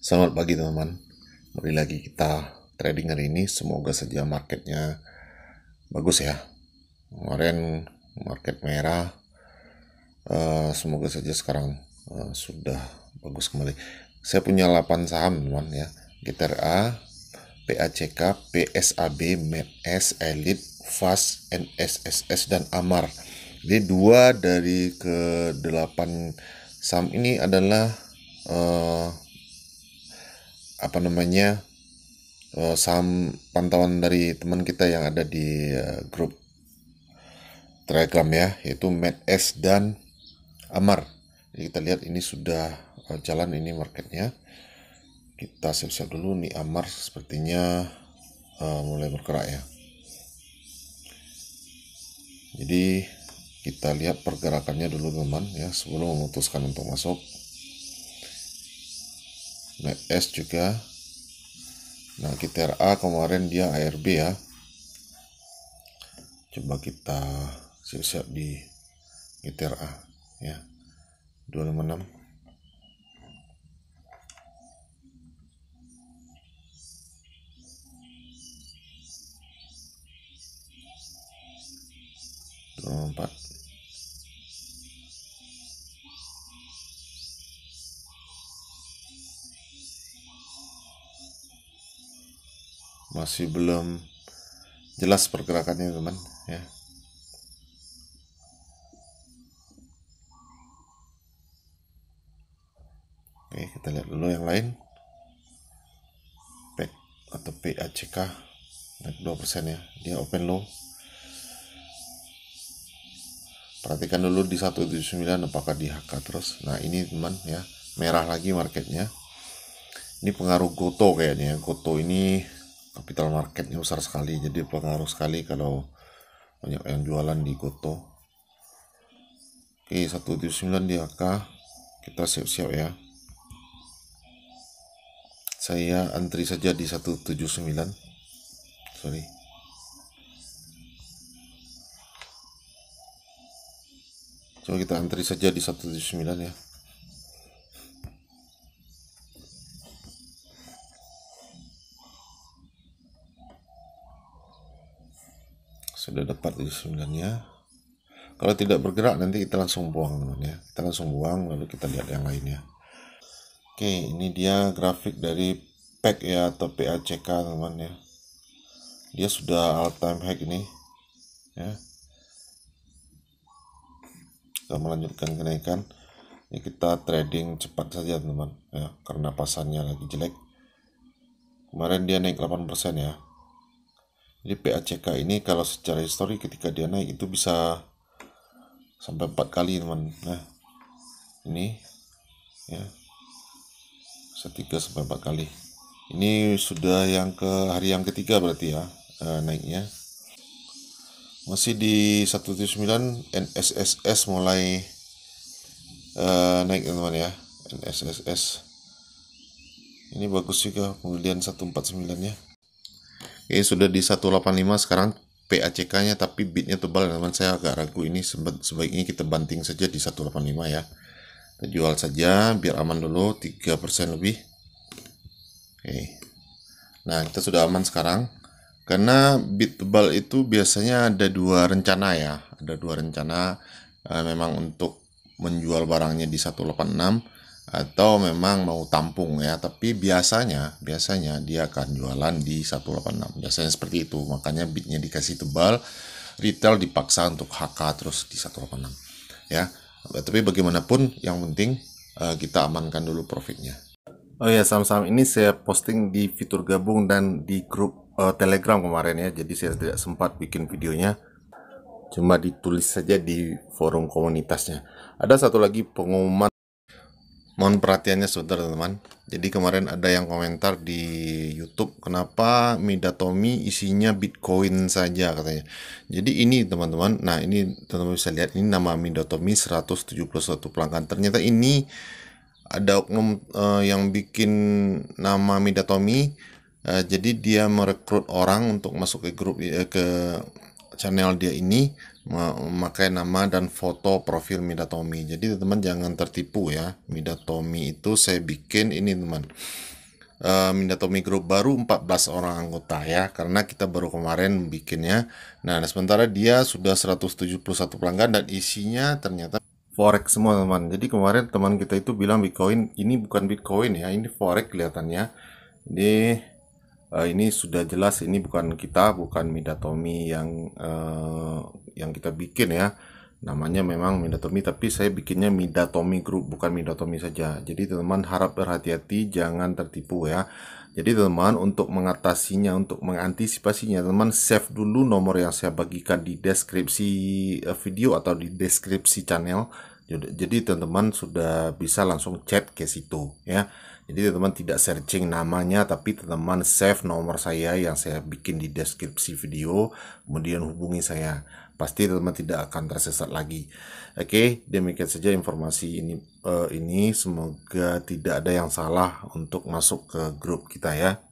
Selamat pagi teman-teman. Mari lagi kita trading hari ini. Semoga saja marketnya bagus ya. Kemarin market merah. Eh, semoga saja sekarang eh, sudah bagus kembali. Saya punya 8 saham teman ya. Gitar A, PACK, PSAB, MEPS, Elite, FAS, NSSS, dan AMAR. Jadi dua dari ke delapan saham ini adalah uh, apa namanya eh, saham pantauan dari teman kita yang ada di eh, grup Telegram ya yaitu Matt S dan Amar. Jadi kita lihat ini sudah eh, jalan ini marketnya. Kita siap-siap dulu nih Amar sepertinya uh, mulai bergerak ya. Jadi kita lihat pergerakannya dulu teman ya sebelum memutuskan untuk masuk net S juga nah kita A kemarin dia ARB ya coba kita siap-siap di gitar A ya 256 24 masih belum jelas pergerakannya teman ya Oke, kita lihat dulu yang lain. PEC atau PACK naik 2% ya. Dia open low. Perhatikan dulu di 179 apakah di HK terus. Nah, ini teman ya, merah lagi marketnya. Ini pengaruh Goto kayaknya. Ya. Goto ini Capital marketnya besar sekali, jadi pengaruh sekali kalau banyak yang jualan di Goto. Oke, 179 di AK. Kita siap-siap ya. Saya antri saja di 179. Sorry. Coba kita antri saja di 179 ya. sudah dapat itu sebenarnya kalau tidak bergerak nanti kita langsung buang teman ya kita langsung buang lalu kita lihat yang lainnya oke ini dia grafik dari pack ya atau PACK teman ya dia sudah all time high ini ya kita melanjutkan kenaikan ini kita trading cepat saja teman ya karena pasannya lagi jelek kemarin dia naik 8% ya jadi PACK ini kalau secara histori ketika dia naik itu bisa sampai empat kali teman. Nah ini ya setiga sampai empat kali. Ini sudah yang ke hari yang ketiga berarti ya eh, naiknya. Masih di 179 NSSS mulai eh, naik teman ya NSSS. Ini bagus juga kemudian 149 ya. Oke, sudah di 185 sekarang PACK-nya tapi bitnya tebal teman saya agak ragu ini sebaiknya kita banting saja di 185 ya kita jual saja biar aman dulu 3% lebih oke nah kita sudah aman sekarang karena bit tebal itu biasanya ada dua rencana ya ada dua rencana eh, memang untuk menjual barangnya di 186 atau memang mau tampung ya tapi biasanya biasanya dia akan jualan di 186 biasanya seperti itu makanya bitnya dikasih tebal retail dipaksa untuk HK terus di 186 ya tapi bagaimanapun yang penting eh, kita amankan dulu profitnya oh ya sama-sama ini saya posting di fitur gabung dan di grup uh, telegram kemarin ya jadi saya tidak sempat bikin videonya cuma ditulis saja di forum komunitasnya ada satu lagi pengumuman Mohon perhatiannya saudara teman-teman. Jadi kemarin ada yang komentar di YouTube kenapa Midatomi isinya Bitcoin saja katanya. Jadi ini teman-teman, nah ini teman-teman bisa lihat ini nama Midatomi 171 pelanggan. Ternyata ini ada oknum uh, yang bikin nama Midatomi uh, eh, jadi dia merekrut orang untuk masuk ke grup uh, ke channel dia ini memakai nama dan foto profil Midatomi. Jadi teman-teman jangan tertipu ya. Midatomi itu saya bikin ini teman. Uh, Midatomi Group baru 14 orang anggota ya karena kita baru kemarin bikinnya. Nah, nah sementara dia sudah 171 pelanggan dan isinya ternyata forex semua teman. Jadi kemarin teman kita itu bilang Bitcoin ini bukan Bitcoin ya, ini forex kelihatannya. Jadi uh, ini sudah jelas ini bukan kita bukan midatomi yang uh, yang kita bikin ya namanya memang midatomi tapi saya bikinnya midatomi group bukan midatomi saja jadi teman-teman harap berhati-hati jangan tertipu ya jadi teman-teman untuk mengatasinya untuk mengantisipasinya teman save dulu nomor yang saya bagikan di deskripsi eh, video atau di deskripsi channel jadi teman-teman sudah bisa langsung chat ke situ ya jadi teman-teman tidak searching namanya tapi teman-teman save nomor saya yang saya bikin di deskripsi video kemudian hubungi saya. Pasti teman-teman tidak akan tersesat lagi. Oke, okay, demikian saja informasi ini uh, ini semoga tidak ada yang salah untuk masuk ke grup kita ya.